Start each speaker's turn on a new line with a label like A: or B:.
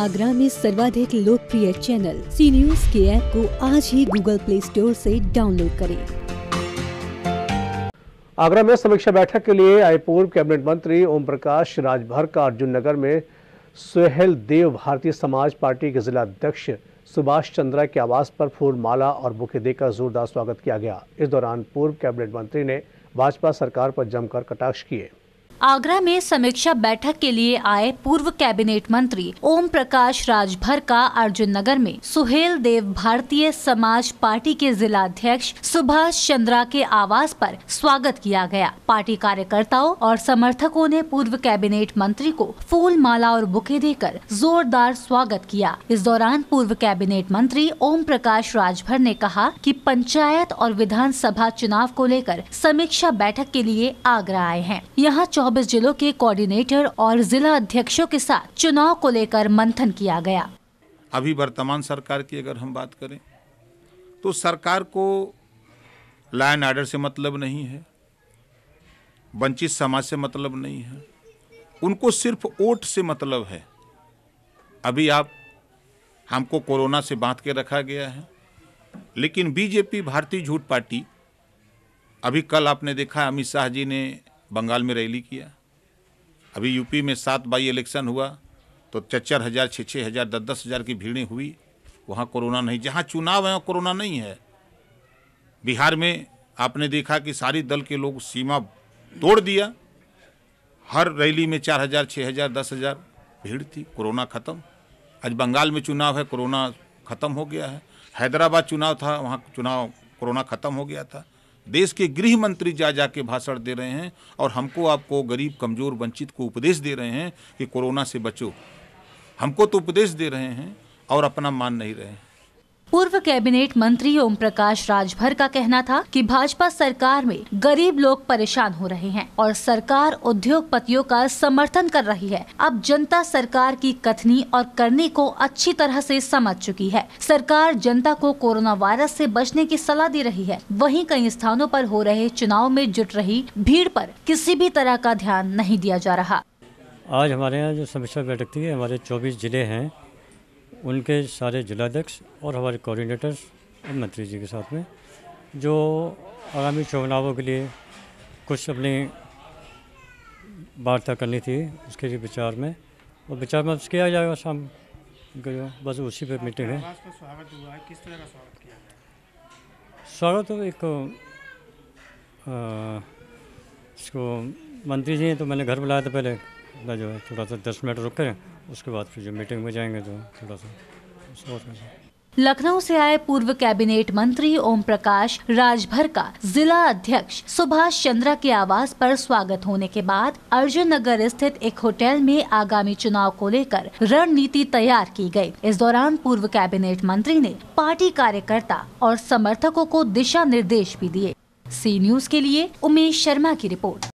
A: आगरा में सर्वाधिक लोकप्रिय चैनल सी न्यूज के ऐप को आज ही गूगल प्ले स्टोर से डाउनलोड करें
B: आगरा में समीक्षा बैठक के लिए आए पूर्व कैबिनेट मंत्री ओम प्रकाश राजभर का अर्जुन नगर में सुहेल देव भारतीय समाज पार्टी के जिला अध्यक्ष सुभाष चंद्रा के आवास पर फूल माला और बुखे देकर जोरदार स्वागत किया गया इस दौरान पूर्व कैबिनेट मंत्री ने भाजपा सरकार पर जमकर कटाक्ष किए
A: आगरा में समीक्षा बैठक के लिए आए पूर्व कैबिनेट मंत्री ओम प्रकाश राजभर का अर्जुन नगर में सुहेल देव भारतीय समाज पार्टी के जिला अध्यक्ष सुभाष चंद्रा के आवास पर स्वागत किया गया पार्टी कार्यकर्ताओं और समर्थकों ने पूर्व कैबिनेट मंत्री को फूल माला और बुके देकर जोरदार स्वागत किया इस दौरान पूर्व कैबिनेट मंत्री ओम प्रकाश राजभर ने कहा कि पंचायत और विधानसभा चुनाव को लेकर समीक्षा बैठक के लिए आगरा आए हैं यहाँ 24 जिलों के कोऑर्डिनेटर और जिला अध्यक्षों के साथ चुनाव को लेकर मंथन किया गया
C: अभी वर्तमान सरकार की अगर हम बात करें तो सरकार को लाइन एंड आर्डर से मतलब नहीं है वंचित समाज से मतलब नहीं है उनको सिर्फ वोट से मतलब है अभी आप हमको कोरोना से बांध के रखा गया है लेकिन बीजेपी भारतीय झूठ पार्टी अभी कल आपने देखा अमित शाह जी ने बंगाल में रैली किया अभी यूपी में सात बाई इलेक्शन हुआ तो चचर हज़ार छः छः हज़ार दस दस हज़ार की भीड़ें हुई वहाँ कोरोना नहीं जहाँ चुनाव है वहाँ कोरोना नहीं है बिहार में आपने देखा कि सारी दल के लोग सीमा तोड़ दिया हर रैली में चार हज़ार छः हज़ार दस हज़ार भीड़ थी कोरोना ख़त्म आज बंगाल में चुनाव है कोरोना ख़त्म हो गया है हैदराबाद चुनाव था वहाँ चुनाव कोरोना ख़त्म हो गया था देश के गृह मंत्री जा जा के भाषण दे रहे हैं और हमको आपको गरीब कमज़ोर वंचित को उपदेश दे रहे हैं कि कोरोना से बचो हमको तो उपदेश दे रहे हैं और अपना मान नहीं रहे हैं
A: पूर्व कैबिनेट मंत्री ओम प्रकाश राजभर का कहना था कि भाजपा सरकार में गरीब लोग परेशान हो रहे हैं और सरकार उद्योगपतियों का समर्थन कर रही है अब जनता सरकार की कथनी और करनी को अच्छी तरह से समझ चुकी है सरकार जनता को कोरोना वायरस से बचने की सलाह दे रही है वहीं कई स्थानों पर हो रहे चुनाव में जुट रही भीड़ पर किसी भी तरह का ध्यान नहीं दिया जा रहा
B: आज हमारे यहाँ जो समीक्षा बैठक थी हमारे 24 जिले हैं उनके सारे जिलाध्यक्ष और हमारे कोऑर्डिनेटर्स और मंत्री जी के साथ में जो आगामी चुनावों के लिए कुछ अपनी वार्ता करनी थी उसके लिए विचार में और विचार में किया जाएगा शाम को बस उसी पर मीटिंग है स्वागत तो एक आ, इसको मंत्री जी हैं तो मैंने घर बुलाया था पहले अपना जो है थोड़ा सा दस मिनट रुक उसके बाद फिर जो मीटिंग में जाएंगे जो तो थोड़ा सा
A: लखनऊ से आए पूर्व कैबिनेट मंत्री ओम प्रकाश राजभर का जिला अध्यक्ष सुभाष चंद्रा के आवास पर स्वागत होने के बाद अर्जुन नगर स्थित एक होटल में आगामी चुनाव को लेकर रणनीति तैयार की गई। इस दौरान पूर्व कैबिनेट मंत्री ने पार्टी कार्यकर्ता और समर्थकों को दिशा निर्देश भी दिए सी न्यूज के लिए उमेश शर्मा की रिपोर्ट